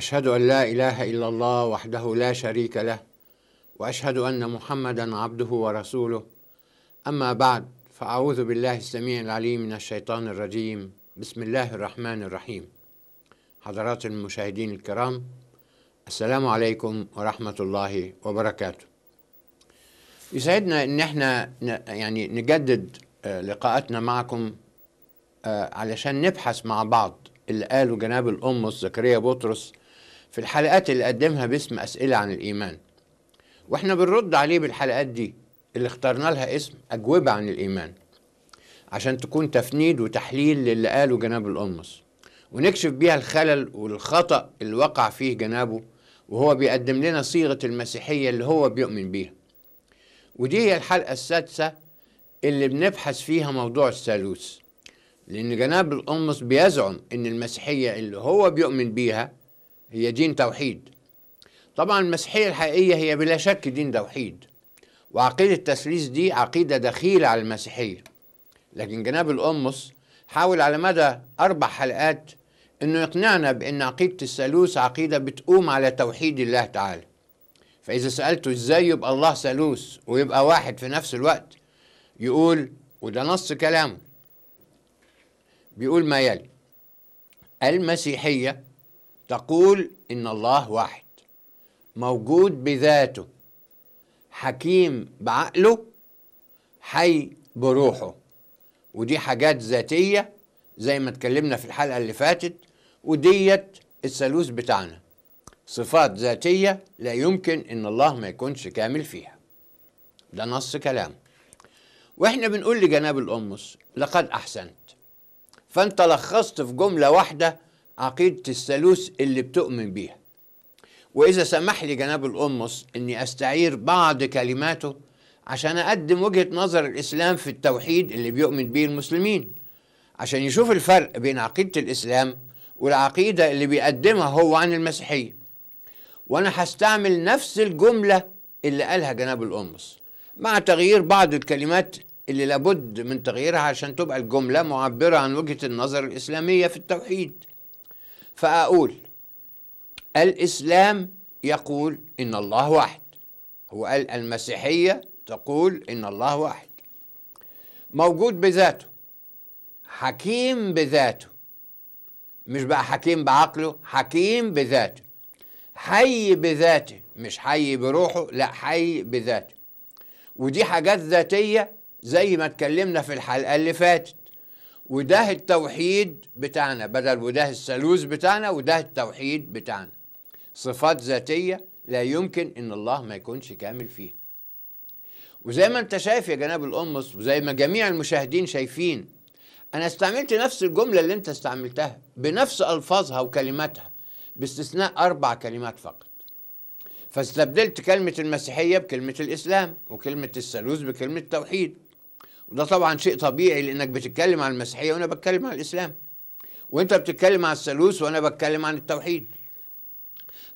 أشهد أن لا إله إلا الله وحده لا شريك له وأشهد أن محمدا عبده ورسوله أما بعد فأعوذ بالله السميع العليم من الشيطان الرجيم بسم الله الرحمن الرحيم حضرات المشاهدين الكرام السلام عليكم ورحمة الله وبركاته يسعدنا أن احنا يعني نجدد آه، لقاءاتنا معكم آه، علشان نبحث مع بعض اللي قاله جناب الأم زكريا بطرس في الحلقات اللي قدمها باسم أسئلة عن الإيمان وإحنا بنرد عليه بالحلقات دي اللي اخترنا لها اسم أجوبة عن الإيمان عشان تكون تفنيد وتحليل للي قاله جناب القمص ونكشف بيها الخلل والخطأ اللي وقع فيه جنابه وهو بيقدم لنا صيغة المسيحية اللي هو بيؤمن بيها ودي هي الحلقة السادسة اللي بنبحث فيها موضوع الثالوث لأن جناب القمص بيزعم إن المسيحية اللي هو بيؤمن بيها هي دين توحيد طبعا المسيحية الحقيقية هي بلا شك دين توحيد وعقيدة التثليث دي عقيدة دخيلة على المسيحية لكن جناب الأمص حاول على مدى أربع حلقات أنه يقنعنا بأن عقيدة الثالوث عقيدة بتقوم على توحيد الله تعالى فإذا سألته إزاي يبقى الله ثالوث ويبقى واحد في نفس الوقت يقول وده نص كلامه بيقول ما يلي المسيحية تقول ان الله واحد موجود بذاته حكيم بعقله حي بروحه ودي حاجات ذاتيه زي ما اتكلمنا في الحلقه اللي فاتت وديت الثالوث بتاعنا صفات ذاتيه لا يمكن ان الله ما يكونش كامل فيها ده نص كلام واحنا بنقول لجناب القمص لقد احسنت فانت لخصت في جمله واحده عقيدة الثالوث اللي بتؤمن بيها وإذا سمح لي جناب القمص إني أستعير بعض كلماته عشان أقدم وجهة نظر الإسلام في التوحيد اللي بيؤمن به المسلمين عشان يشوف الفرق بين عقيدة الإسلام والعقيدة اللي بيقدمها هو عن المسيحية وأنا هستعمل نفس الجملة اللي قالها جناب القمص مع تغيير بعض الكلمات اللي لابد من تغييرها عشان تبقى الجملة معبرة عن وجهة النظر الإسلامية في التوحيد فأقول الإسلام يقول إن الله واحد هو قال المسيحية تقول إن الله واحد موجود بذاته حكيم بذاته مش بقى حكيم بعقله حكيم بذاته حي بذاته مش حي بروحه لا حي بذاته ودي حاجات ذاتية زي ما اتكلمنا في الحلقة اللي فاتت وده التوحيد بتاعنا بدل وده الثالوث بتاعنا وده التوحيد بتاعنا صفات ذاتية لا يمكن ان الله ما يكونش كامل فيها وزي ما انت شايف يا جناب القمص وزي ما جميع المشاهدين شايفين انا استعملت نفس الجملة اللي انت استعملتها بنفس الفاظها وكلماتها باستثناء اربع كلمات فقط فاستبدلت كلمة المسيحية بكلمة الاسلام وكلمة الثالوث بكلمة التوحيد وده طبعا شيء طبيعي لانك بتتكلم عن المسيحيه وانا بتكلم عن الاسلام وانت بتتكلم عن الثالوث وانا بتكلم عن التوحيد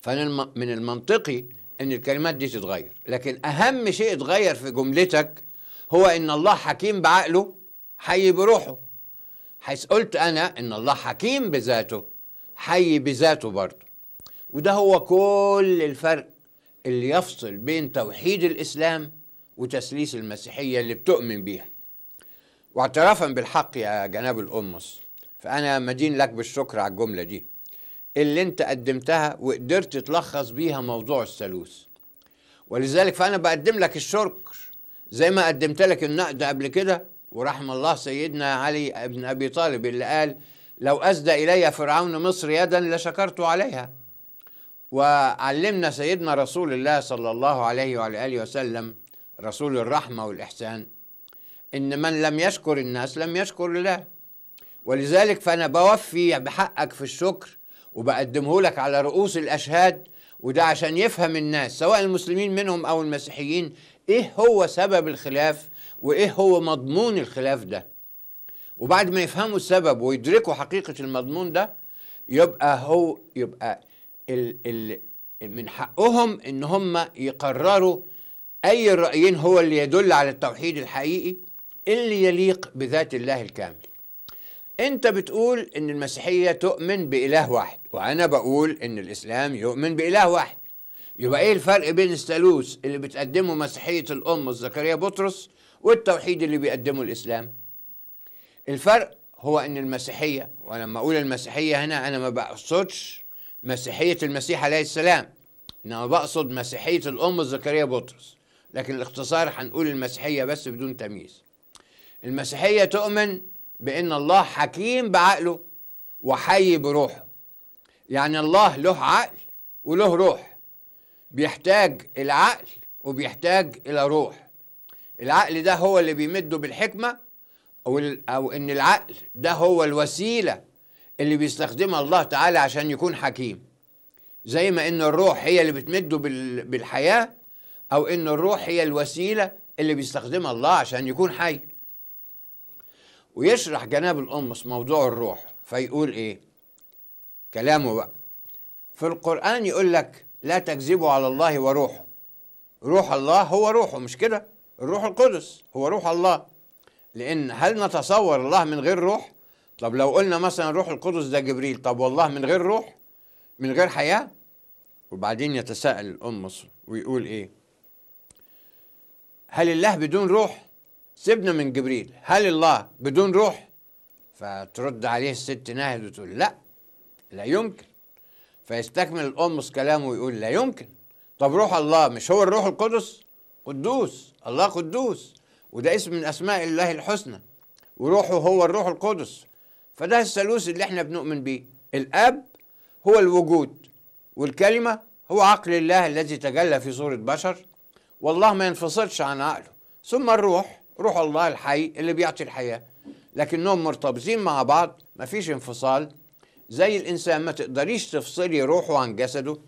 فانا من المنطقي ان الكلمات دي تتغير لكن اهم شيء اتغير في جملتك هو ان الله حكيم بعقله حي بروحه حيث قلت انا ان الله حكيم بذاته حي بذاته برضه وده هو كل الفرق اللي يفصل بين توحيد الاسلام وتسليس المسيحيه اللي بتؤمن بيها واعترافا بالحق يا جناب القمص فأنا مدين لك بالشكر على الجملة دي اللي أنت قدمتها وقدرت تلخص بيها موضوع الثالوث ولذلك فأنا بقدم لك الشكر زي ما قدمت لك النقد قبل كده ورحم الله سيدنا علي بن أبي طالب اللي قال لو أسدى إلي فرعون مصر يدا لشكرت عليها وعلمنا سيدنا رسول الله صلى الله عليه وعلى آله وسلم رسول الرحمة والإحسان إن من لم يشكر الناس لم يشكر الله ولذلك فأنا بوفي بحقك في الشكر وبقدمه لك على رؤوس الأشهاد وده عشان يفهم الناس سواء المسلمين منهم أو المسيحيين إيه هو سبب الخلاف وإيه هو مضمون الخلاف ده وبعد ما يفهموا السبب ويدركوا حقيقة المضمون ده يبقى هو يبقى ال ال من حقهم ان هم يقرروا اي الرايين هو اللي يدل على التوحيد الحقيقي اللي يليق بذات الله الكامل انت بتقول ان المسيحيه تؤمن باله واحد وانا بقول ان الاسلام يؤمن باله واحد يبقى ايه الفرق بين الثالوث اللي بتقدمه مسيحيه الام زكريا بطرس والتوحيد اللي بيقدمه الاسلام الفرق هو ان المسيحيه ولما اقول المسيحيه هنا انا ما بقصدش مسيحيه المسيح عليه السلام انما بقصد مسيحيه الام زكريا بطرس لكن الاختصار هنقول المسيحيه بس بدون تمييز المسيحية تؤمن بأن الله حكيم بعقله وحي بروحه يعني الله له عقل وله روح بيحتاج العقل وبيحتاج إلى روح العقل ده هو اللي بيمده بالحكمة أو, أو إن العقل ده هو الوسيلة اللي بيستخدمها الله تعالى عشان يكون حكيم زي ما إن الروح هي اللي بتمده بالحياة أو إن الروح هي الوسيلة اللي بيستخدمها الله عشان يكون حي ويشرح جناب القمص موضوع الروح فيقول ايه كلامه بقى في القرآن يقول لك لا تكذبوا على الله وروحه روح الله هو روحه مش كده الروح القدس هو روح الله لأن هل نتصور الله من غير روح طب لو قلنا مثلا روح القدس ده جبريل طب والله من غير روح من غير حياة وبعدين يتساءل القمص ويقول ايه هل الله بدون روح سيبنا من جبريل هل الله بدون روح فترد عليه الست ناهد وتقول لا لا يمكن فيستكمل الأمس كلامه ويقول لا يمكن طب روح الله مش هو الروح القدس قدوس الله قدوس وده اسم من اسماء الله الحسنى وروحه هو الروح القدس فده الثالوث اللي احنا بنؤمن بيه الاب هو الوجود والكلمه هو عقل الله الذي تجلى في صوره بشر والله ما ينفصلش عن عقله ثم الروح روح الله الحي اللي بيعطي الحياة لكنهم مرتبطين مع بعض ما فيش انفصال زي الإنسان ما تقدريش تفصلي روحه عن جسده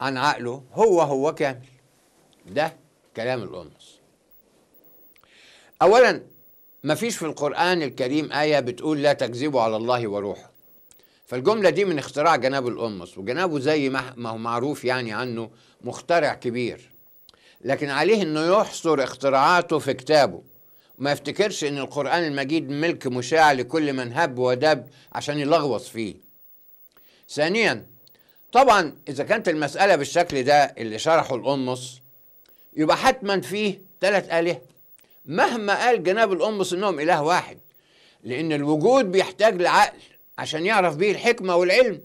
عن عقله هو هو كامل ده كلام القدس أولا ما فيش في القرآن الكريم آية بتقول لا تكذبوا على الله وروحه فالجملة دي من اختراع جناب القمص وجنابه زي ما هو معروف يعني عنه مخترع كبير لكن عليه انه يحصر اختراعاته في كتابه ما يفتكرش ان القرآن المجيد ملك مشاع لكل من هب ودب عشان يلغوص فيه ثانيا طبعا اذا كانت المسألة بالشكل ده اللي شرحه القمص يبقى حتما فيه ثلاث آلهة مهما قال جناب الأمص انهم اله واحد لان الوجود بيحتاج لعقل عشان يعرف به الحكمة والعلم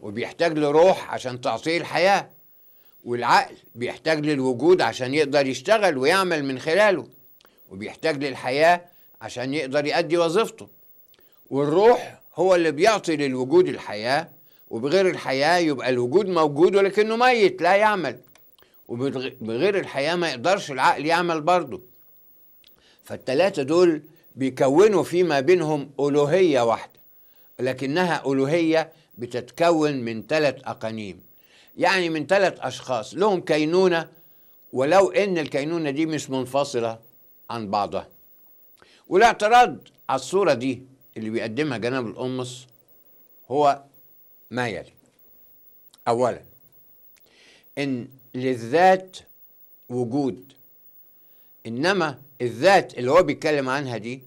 وبيحتاج لروح عشان تعطيه الحياة والعقل بيحتاج للوجود عشان يقدر يشتغل ويعمل من خلاله وبيحتاج للحياة عشان يقدر يأدي وظيفته والروح هو اللي بيعطي للوجود الحياة وبغير الحياة يبقى الوجود موجود ولكنه ميت لا يعمل وبغير الحياة ما يقدرش العقل يعمل برضه فالتلاتة دول بيكونوا فيما بينهم ألوهية واحدة لكنها ألوهية بتتكون من ثلاث أقانيم يعني من ثلاث أشخاص لهم كينونة ولو إن الكينونة دي مش منفصلة عن بعضها والاعتراض على الصورة دي اللي بيقدمها جناب الأمص هو ما يلي أولا إن للذات وجود إنما الذات اللي هو بيتكلم عنها دي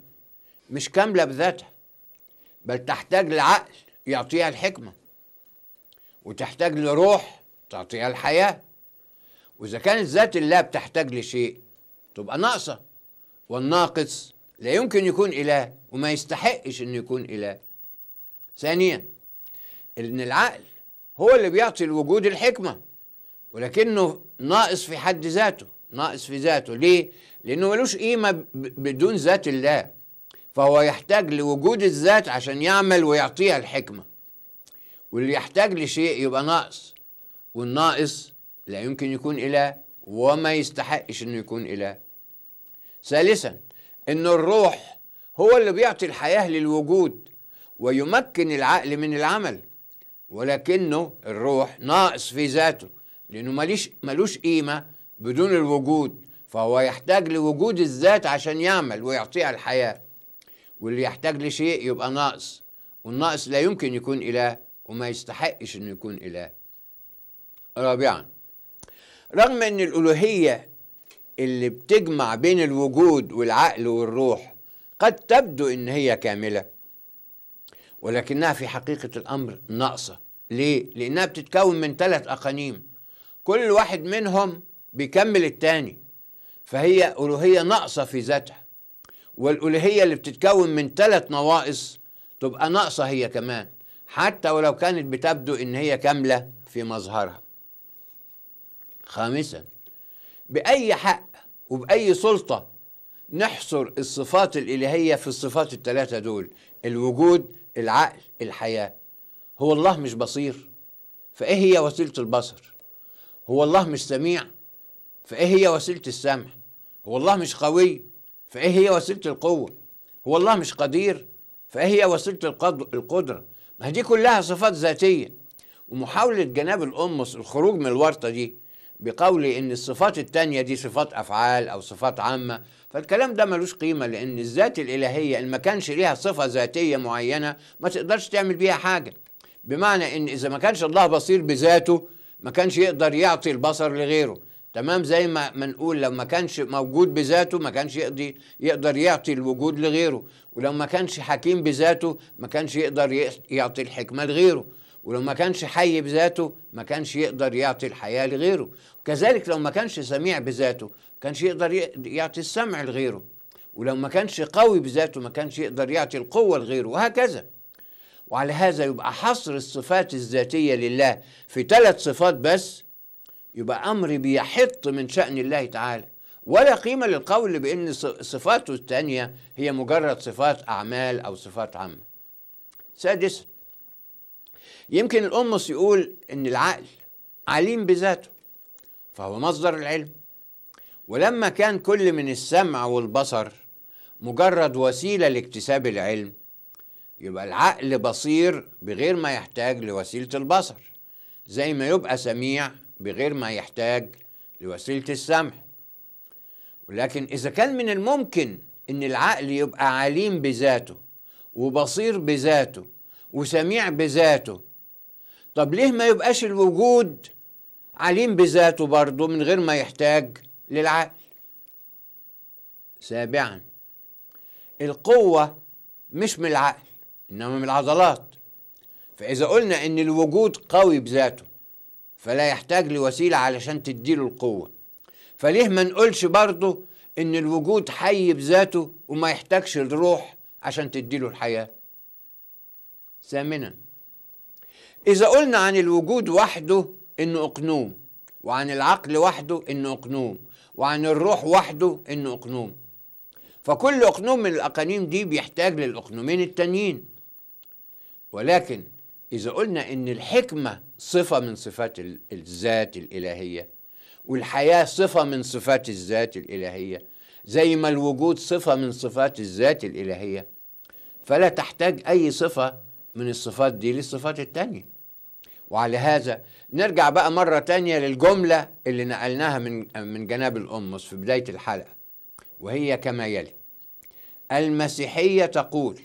مش كاملة بذاتها بل تحتاج لعقل يعطيها الحكمة وتحتاج لروح تعطيها الحياة وإذا كانت ذات الله بتحتاج لشيء تبقى ناقصة والناقص لا يمكن يكون إله وما يستحقش أن يكون إله ثانيا إن العقل هو اللي بيعطي الوجود الحكمة ولكنه ناقص في حد ذاته ناقص في ذاته ليه؟ لأنه ملوش قيمة بدون ذات الله فهو يحتاج لوجود الذات عشان يعمل ويعطيها الحكمة واللي يحتاج لشيء يبقى ناقص والناقص لا يمكن يكون إله وما يستحقش أنه يكون إله ثالثا أن الروح هو اللي بيعطي الحياة للوجود ويمكن العقل من العمل ولكنه الروح ناقص في ذاته لأنه مليش ملوش قيمة بدون الوجود فهو يحتاج لوجود الذات عشان يعمل ويعطيها الحياة واللي يحتاج لشيء يبقى ناقص والناقص لا يمكن يكون إله وما يستحقش أنه يكون إله رابعا رغم ان الالوهيه اللي بتجمع بين الوجود والعقل والروح قد تبدو ان هي كامله ولكنها في حقيقه الامر ناقصه ليه لانها بتتكون من ثلاث اقانيم كل واحد منهم بيكمل الثاني فهي الوهيه ناقصه في ذاتها والالوهيه اللي بتتكون من ثلاث نواقص تبقى ناقصه هي كمان حتى ولو كانت بتبدو ان هي كامله في مظهرها خامسا بأي حق وبأي سلطة نحصر الصفات الإلهية في الصفات الثلاثة دول الوجود العقل الحياة هو الله مش بصير فإيه هي وسيلة البصر هو الله مش سميع فإيه هي وسيلة السمع هو الله مش قوي فإيه هي وسيلة القوة هو الله مش قدير فإيه هي وسيلة القدرة ما دي كلها صفات ذاتية ومحاولة جناب الأمس الخروج من الورطة دي بقولي ان الصفات التانية دي صفات افعال او صفات عامة فالكلام ده ملوش قيمة لان الذات الالهية ان ما كانش ليها صفة ذاتية معينة ما تقدرش تعمل بيها حاجة بمعنى ان اذا ما كانش الله بصير بذاته ما كانش يقدر يعطي البصر لغيره تمام زي ما منقول لو ما كانش موجود بذاته ما كانش يقدر يعطي الوجود لغيره ولو ما كانش حكيم بذاته ما كانش يقدر يعطي الحكمة لغيره ولو ما كانش حي بذاته ما كانش يقدر يعطي الحياة لغيره وكذلك لو ما كانش سميع بذاته ما كانش يقدر يعطي السمع لغيره ولو ما كانش قوي بذاته ما كانش يقدر يعطي القوة لغيره وهكذا وعلى هذا يبقى حصر الصفات الذاتية لله في ثلاث صفات بس يبقى أمر بيحط من شأن الله تعالى ولا قيمة للقول بأن صفاته الثانية هي مجرد صفات أعمال أو صفات عامة سادسا يمكن الأمص يقول إن العقل عليم بذاته فهو مصدر العلم ولما كان كل من السمع والبصر مجرد وسيلة لاكتساب العلم يبقى العقل بصير بغير ما يحتاج لوسيلة البصر زي ما يبقى سميع بغير ما يحتاج لوسيلة السمع ولكن إذا كان من الممكن إن العقل يبقى عليم بذاته وبصير بذاته وسميع بذاته طب ليه ما يبقاش الوجود عليم بذاته برضه من غير ما يحتاج للعقل سابعا القوة مش من العقل إنما من العضلات فإذا قلنا إن الوجود قوي بذاته فلا يحتاج لوسيلة علشان تديله القوة فليه ما نقولش برضه إن الوجود حي بذاته وما يحتاجش الروح عشان تديله الحياة ثامنا إذا قلنا عن الوجود وحده إنه أقنوم وعن العقل وحده إنه أقنوم وعن الروح وحده إنه أقنوم فكل أقنوم من الأقانيم دي بيحتاج للأقنومين التانيين ولكن إذا قلنا إن الحكمة صفة من صفات الذات الإلهية والحياة صفة من صفات الذات الإلهية زي ما الوجود صفة من صفات الذات الإلهية فلا تحتاج أي صفة من الصفات دي للصفات التانية وعلى هذا نرجع بقى مرة تانية للجملة اللي نقلناها من من جناب الأمص في بداية الحلقة وهي كما يلي المسيحية تقول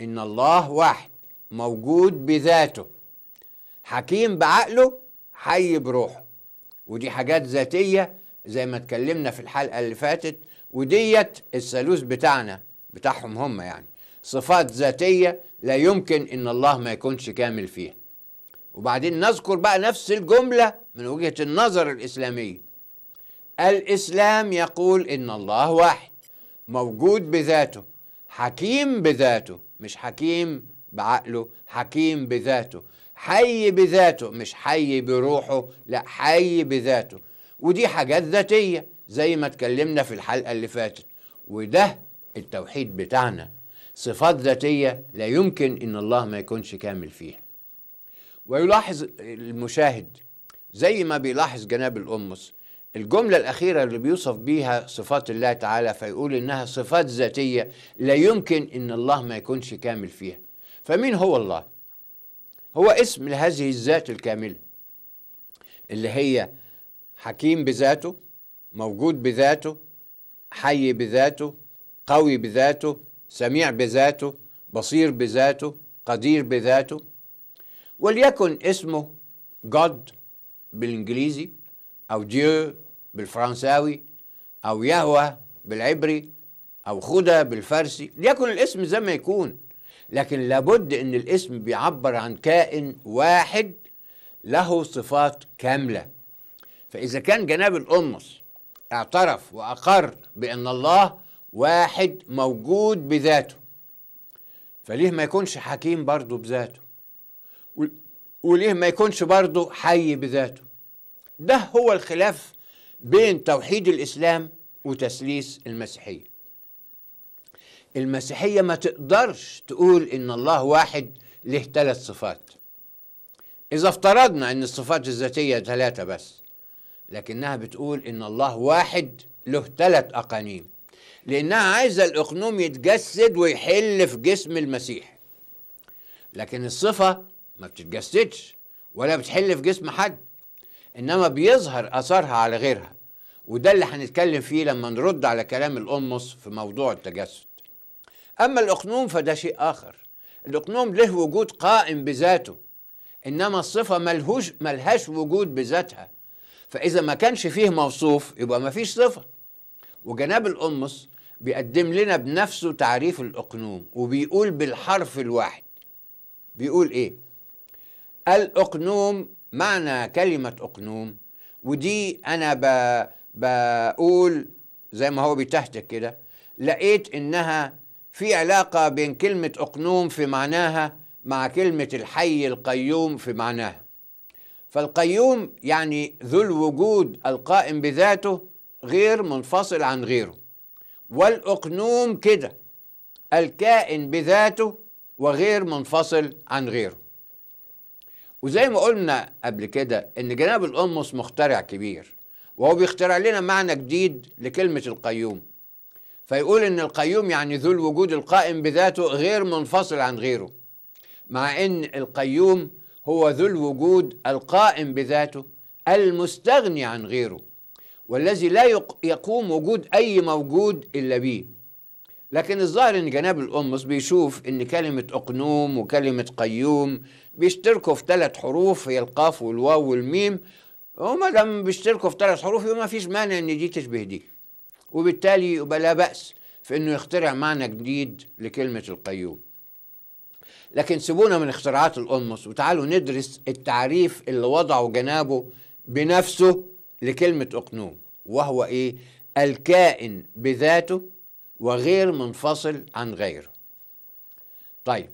إن الله واحد موجود بذاته حكيم بعقله حي بروحه ودي حاجات ذاتية زي ما اتكلمنا في الحلقة اللي فاتت وديت الثالوث بتاعنا بتاعهم هم يعني صفات ذاتية لا يمكن إن الله ما يكونش كامل فيها وبعدين نذكر بقى نفس الجملة من وجهة النظر الإسلامية الإسلام يقول إن الله واحد موجود بذاته حكيم بذاته مش حكيم بعقله حكيم بذاته حي بذاته مش حي بروحه لا حي بذاته ودي حاجات ذاتية زي ما اتكلمنا في الحلقة اللي فاتت وده التوحيد بتاعنا صفات ذاتية لا يمكن إن الله ما يكونش كامل فيها ويلاحظ المشاهد زي ما بيلاحظ جناب الأمس الجملة الأخيرة اللي بيوصف بيها صفات الله تعالى فيقول إنها صفات ذاتية لا يمكن إن الله ما يكونش كامل فيها فمين هو الله؟ هو اسم لهذه الذات الكاملة اللي هي حكيم بذاته موجود بذاته حي بذاته قوي بذاته سميع بذاته بصير بذاته قدير بذاته وليكن اسمه جاد بالانجليزي او ديو بالفرنساوي او يهوى بالعبري او خدى بالفارسي ليكن الاسم زي ما يكون لكن لابد ان الاسم بيعبر عن كائن واحد له صفات كامله فاذا كان جناب القمص اعترف واقر بان الله واحد موجود بذاته فليه ما يكونش حكيم برضه بذاته وليه ما يكونش برضه حي بذاته ده هو الخلاف بين توحيد الإسلام وتسليس المسيحية المسيحية ما تقدرش تقول إن الله واحد له ثلاث صفات إذا افترضنا أن الصفات الذاتية ثلاثة بس لكنها بتقول إن الله واحد له ثلاث أقانيم لأنها عايزة الأقنوم يتجسد ويحل في جسم المسيح لكن الصفة ما بتتجسدش ولا بتحل في جسم حد انما بيظهر اثرها على غيرها وده اللي هنتكلم فيه لما نرد على كلام القمص في موضوع التجسد اما الاقنوم فده شيء اخر الاقنوم له وجود قائم بذاته انما الصفه ملهوش ملهاش وجود بذاتها فاذا ما كانش فيه موصوف يبقى ما فيش صفه وجناب القمص بيقدم لنا بنفسه تعريف الاقنوم وبيقول بالحرف الواحد بيقول ايه الأقنوم معنى كلمة أقنوم ودي أنا بقول زي ما هو بتحتك كده لقيت إنها في علاقة بين كلمة أقنوم في معناها مع كلمة الحي القيوم في معناها فالقيوم يعني ذو الوجود القائم بذاته غير منفصل عن غيره والأقنوم كده الكائن بذاته وغير منفصل عن غيره وزي ما قلنا قبل كده ان جناب القمص مخترع كبير وهو بيخترع لنا معنى جديد لكلمة القيوم فيقول ان القيوم يعني ذو الوجود القائم بذاته غير منفصل عن غيره مع ان القيوم هو ذو الوجود القائم بذاته المستغني عن غيره والذي لا يقوم وجود اي موجود الا به لكن الظاهر ان جناب القمص بيشوف ان كلمه اقنوم وكلمه قيوم بيشتركوا في ثلاث حروف هي القاف والواو والميم وما دام بيشتركوا في ثلاث حروف ما فيش مانع ان دي تشبه دي وبالتالي يبقى لا باس في انه يخترع معنى جديد لكلمه القيوم لكن سيبونا من اختراعات القمص وتعالوا ندرس التعريف اللي وضعه جنابه بنفسه لكلمه اقنوم وهو ايه الكائن بذاته وغير منفصل عن غيره طيب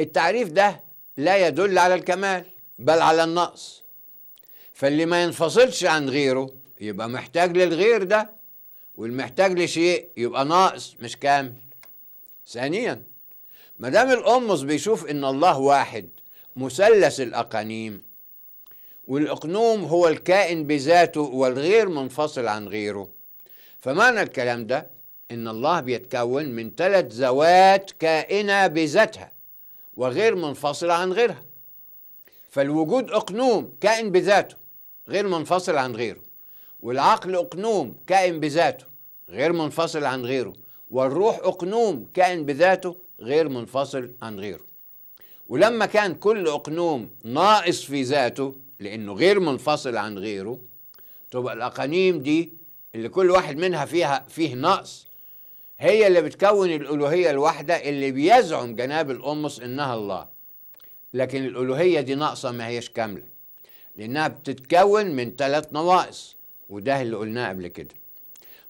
التعريف ده لا يدل على الكمال بل على النقص فاللي ما ينفصلش عن غيره يبقى محتاج للغير ده والمحتاج لشيء يبقى ناقص مش كامل ثانيا ما دام الأمص بيشوف ان الله واحد مثلث الاقانيم والاقنوم هو الكائن بذاته والغير منفصل عن غيره فمعنى الكلام ده ان الله بيتكون من ثلاث ذوات كائنه بذاتها وغير منفصلة عن غيرها فالوجود أقنوم كائن بذاته غير منفصل عن غيره والعقل أقنوم كائن بذاته غير منفصل عن غيره والروح أقنوم كائن بذاته غير منفصل عن غيره ولما كان كل أقنوم ناقص في ذاته لأنه غير منفصل عن غيره تبقى الأقانيم دي اللي كل واحد منها فيها فيه نقص هي اللي بتكون الألوهية الواحدة اللي بيزعم جناب القمص إنها الله لكن الألوهية دي ناقصة ما هيش كاملة لأنها بتتكون من ثلاث نواقص وده اللي قلناه قبل كده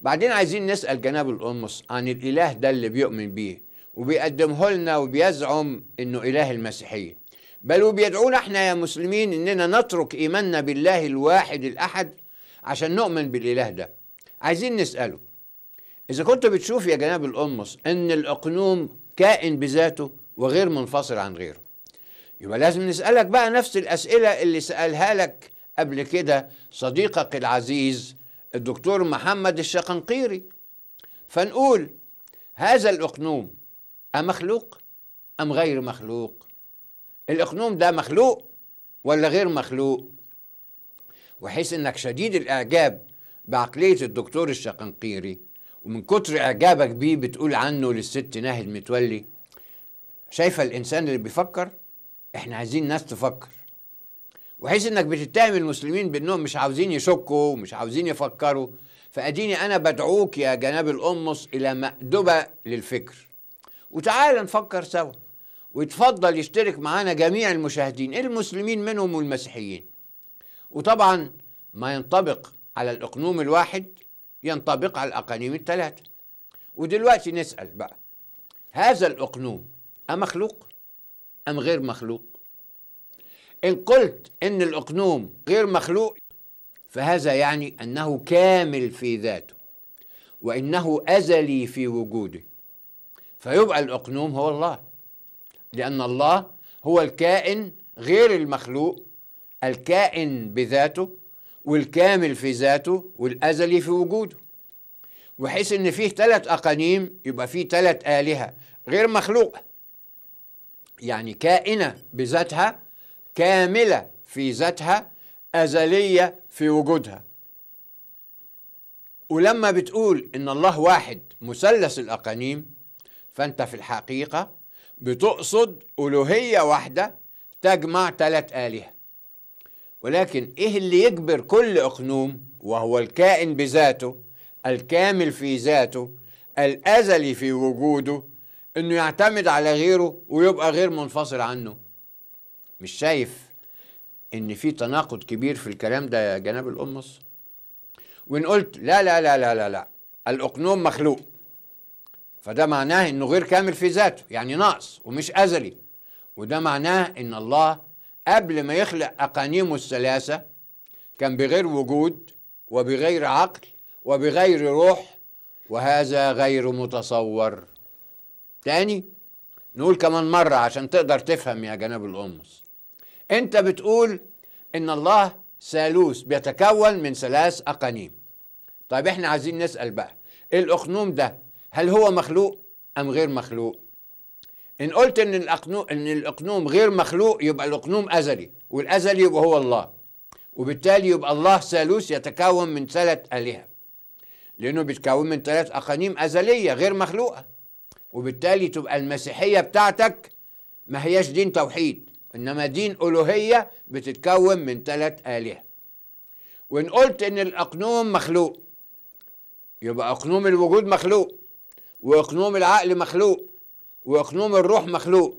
بعدين عايزين نسأل جناب القمص عن الإله ده اللي بيؤمن بيه وبيقدمه لنا وبيزعم إنه إله المسيحية بل وبيدعونا احنا يا مسلمين إننا نترك إيماننا بالله الواحد الأحد عشان نؤمن بالإله ده عايزين نسأله إذا كنت بتشوف يا جناب القمص إن الأقنوم كائن بذاته وغير منفصل عن غيره يبقى لازم نسألك بقى نفس الأسئلة اللي سألها لك قبل كده صديقك العزيز الدكتور محمد الشقنقيري فنقول هذا الأقنوم أمخلوق أم غير مخلوق الأقنوم ده مخلوق ولا غير مخلوق وحيث أنك شديد الإعجاب بعقلية الدكتور الشقنقيري ومن كتر اعجابك بيه بتقول عنه للست ناهد متولي شايفه الانسان اللي بيفكر احنا عايزين ناس تفكر وحيث انك بتتهم المسلمين بانهم مش عاوزين يشكوا ومش عاوزين يفكروا فاديني انا بدعوك يا جناب القمص الى مأدبه للفكر وتعالى نفكر سوا ويتفضل يشترك معانا جميع المشاهدين المسلمين منهم والمسيحيين وطبعا ما ينطبق على الاقنوم الواحد ينطبق على الأقانيم الثلاثة ودلوقتي نسأل بقى هذا الأقنوم أمخلوق أم غير مخلوق إن قلت إن الأقنوم غير مخلوق فهذا يعني أنه كامل في ذاته وإنه أزلي في وجوده فيبقى الأقنوم هو الله لأن الله هو الكائن غير المخلوق الكائن بذاته والكامل في ذاته والأزلي في وجوده وحيث إن فيه ثلاث أقانيم يبقى فيه ثلاث آلهة غير مخلوقة يعني كائنة بذاتها كاملة في ذاتها أزلية في وجودها ولما بتقول إن الله واحد مثلث الأقانيم فأنت في الحقيقة بتقصد ألوهية واحدة تجمع ثلاث آلهة ولكن إيه اللي يجبر كل أقنوم وهو الكائن بذاته الكامل في ذاته الأزلي في وجوده إنه يعتمد على غيره ويبقى غير منفصل عنه مش شايف إن في تناقض كبير في الكلام ده يا جناب القمص وإن قلت لا لا لا لا لا لا الأقنوم مخلوق فده معناه إنه غير كامل في ذاته يعني ناقص ومش أزلي وده معناه إن الله قبل ما يخلق أقانيمه الثلاثة كان بغير وجود وبغير عقل وبغير روح وهذا غير متصور تاني نقول كمان مرة عشان تقدر تفهم يا جناب الأمس انت بتقول ان الله ثالوث بيتكون من ثلاث أقانيم طيب احنا عايزين نسأل بقى الأقنوم ده هل هو مخلوق أم غير مخلوق إن قلت إن الأقنوم إن الأقنوم غير مخلوق يبقى الأقنوم أزلي والأزلي يبقى هو الله وبالتالي يبقى الله ثالوث يتكون من ثلاث آلهة لأنه بيتكون من ثلاث أقانيم أزلية غير مخلوقة وبالتالي تبقى المسيحية بتاعتك ما هياش دين توحيد إنما دين ألوهية بتتكون من ثلاث آلهة وإن قلت إن الأقنوم مخلوق يبقى أقنوم الوجود مخلوق وأقنوم العقل مخلوق وإقنوم الروح مخلوق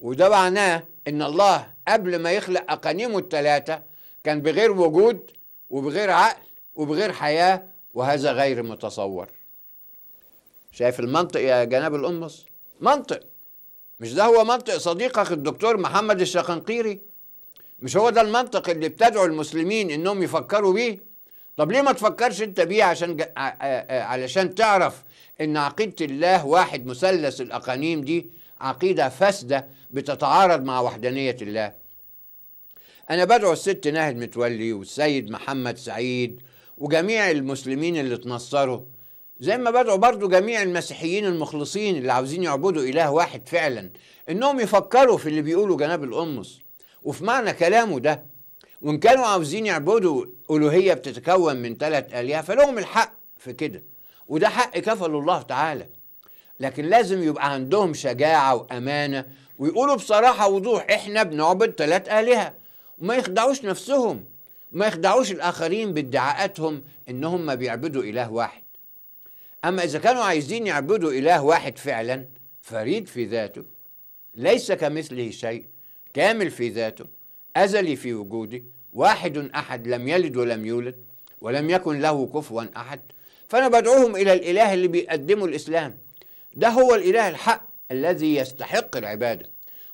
وده معناه إن الله قبل ما يخلق أقانيمه الثلاثة كان بغير وجود وبغير عقل وبغير حياة وهذا غير متصور شايف المنطق يا جناب الأمص منطق مش ده هو منطق صديقك الدكتور محمد الشقنقيري مش هو ده المنطق اللي بتدعو المسلمين انهم يفكروا بيه طب ليه ما تفكرش انت بيه عشان علشان تعرف ان عقيده الله واحد مثلث الاقانيم دي عقيده فاسده بتتعارض مع وحدانيه الله انا بدعو الست ناهد متولي والسيد محمد سعيد وجميع المسلمين اللي اتنصروا زي ما بدعو برضو جميع المسيحيين المخلصين اللي عاوزين يعبدوا إله واحد فعلا إنهم يفكروا في اللي بيقوله جناب القمص وفي معنى كلامه ده وإن كانوا عاوزين يعبدوا ألوهية بتتكون من ثلاث آلهة فلهم الحق في كده وده حق كفله الله تعالى لكن لازم يبقى عندهم شجاعة وأمانة ويقولوا بصراحة وضوح إحنا بنعبد ثلاث آلهة وما يخدعوش نفسهم وما يخدعوش الآخرين بادعاءاتهم إنهم ما بيعبدوا إله واحد أما إذا كانوا عايزين يعبدوا إله واحد فعلا فريد في ذاته ليس كمثله شيء كامل في ذاته أزلي في وجوده واحد أحد لم يلد ولم يولد ولم يكن له كفوا أحد فأنا بدعوهم إلى الإله اللي بيقدمه الإسلام ده هو الإله الحق الذي يستحق العبادة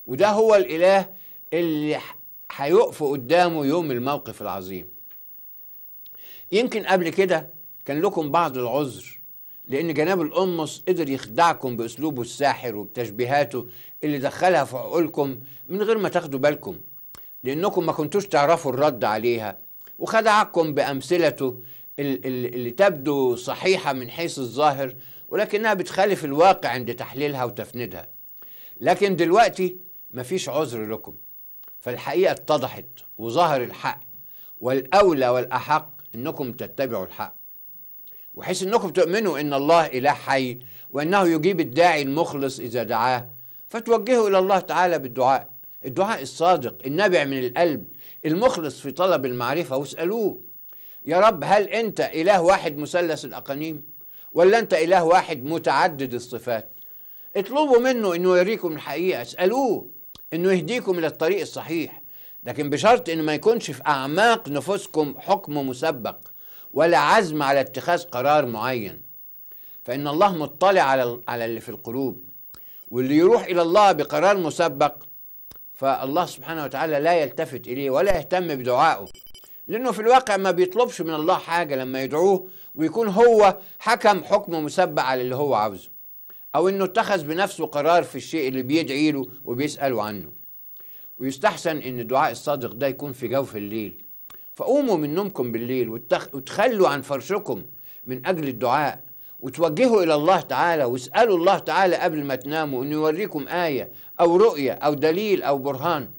وده هو الإله اللي هيقف قدامه يوم الموقف العظيم يمكن قبل كده كان لكم بعض العذر لأن جناب القمص قدر يخدعكم بأسلوبه الساحر وبتشبيهاته اللي دخلها في عقولكم من غير ما تاخدوا بالكم لأنكم ما كنتوش تعرفوا الرد عليها وخدعكم بأمثلته اللي تبدو صحيحة من حيث الظاهر ولكنها بتخالف الواقع عند تحليلها وتفنيدها لكن دلوقتي مفيش عذر لكم فالحقيقة اتضحت وظهر الحق والأولى والأحق أنكم تتبعوا الحق وحيث أنكم تؤمنوا أن الله إله حي وأنه يجيب الداعي المخلص إذا دعاه فتوجهوا إلى الله تعالى بالدعاء الدعاء الصادق النابع من القلب المخلص في طلب المعرفة واسألوه يا رب هل أنت إله واحد مثلث الأقانيم ولا أنت إله واحد متعدد الصفات اطلبوا منه أنه يريكم الحقيقة اسألوه أنه يهديكم إلى الطريق الصحيح لكن بشرط أنه ما يكونش في أعماق نفوسكم حكم مسبق ولا عزم على اتخاذ قرار معين فإن الله مطلع على على اللي في القلوب واللي يروح إلى الله بقرار مسبق فالله سبحانه وتعالى لا يلتفت إليه ولا يهتم بدعائه لأنه في الواقع ما بيطلبش من الله حاجة لما يدعوه ويكون هو حكم حكم مسبع على اللي هو عاوزه أو إنه اتخذ بنفسه قرار في الشيء اللي بيدعي له وبيسأله عنه ويستحسن إن الدعاء الصادق ده يكون في جوف الليل فقوموا من نومكم بالليل وتخلوا عن فرشكم من أجل الدعاء وتوجهوا إلى الله تعالى واسألوا الله تعالى قبل ما تناموا إنه يوريكم آية أو رؤية أو دليل أو برهان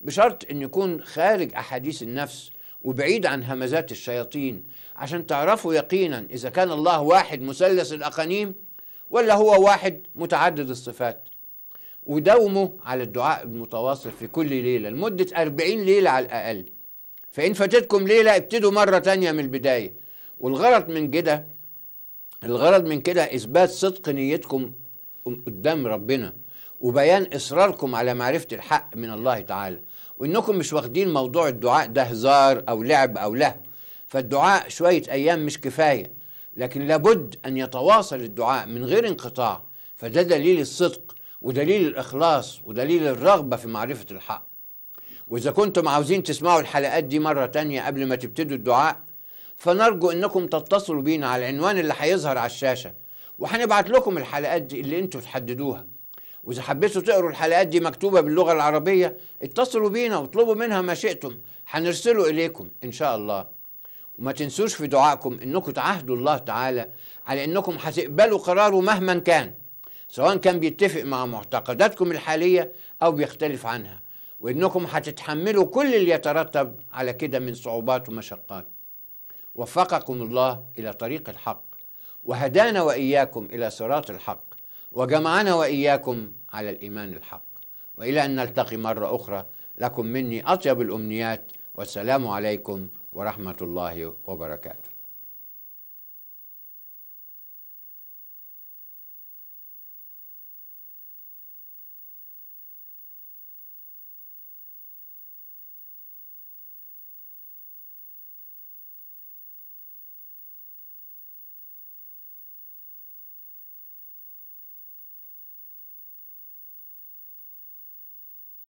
بشرط إن يكون خارج أحاديث النفس وبعيد عن همزات الشياطين عشان تعرفوا يقينا إذا كان الله واحد مثلث الأقانيم ولا هو واحد متعدد الصفات وداوموا على الدعاء المتواصل في كل ليلة لمدة أربعين ليلة على الأقل فإن فاتتكم ليلة ابتدوا مرة تانية من البداية والغرض من كده الغرض من كده إثبات صدق نيتكم قدام ربنا وبيان إصراركم على معرفة الحق من الله تعالى وانكم مش واخدين موضوع الدعاء ده هزار او لعب او له فالدعاء شويه ايام مش كفايه لكن لابد ان يتواصل الدعاء من غير انقطاع فده دليل الصدق ودليل الاخلاص ودليل الرغبه في معرفه الحق واذا كنتم عاوزين تسمعوا الحلقات دي مره تانية قبل ما تبتدوا الدعاء فنرجو انكم تتصلوا بينا على العنوان اللي هيظهر على الشاشه وهنبعت لكم الحلقات دي اللي انتم تحددوها واذا حبيتوا تقروا الحلقات دي مكتوبه باللغه العربيه اتصلوا بينا واطلبوا منها ما شئتم هنرسله اليكم ان شاء الله وما تنسوش في دعائكم انكم تعهدوا الله تعالى على انكم هتقبلوا قراره مهما كان سواء كان بيتفق مع معتقداتكم الحاليه او بيختلف عنها وانكم هتتحملوا كل اللي يترتب على كده من صعوبات ومشقات وفقكم الله الى طريق الحق وهدانا واياكم الى صراط الحق وجمعنا واياكم على الايمان الحق والى ان نلتقي مره اخرى لكم مني اطيب الامنيات والسلام عليكم ورحمه الله وبركاته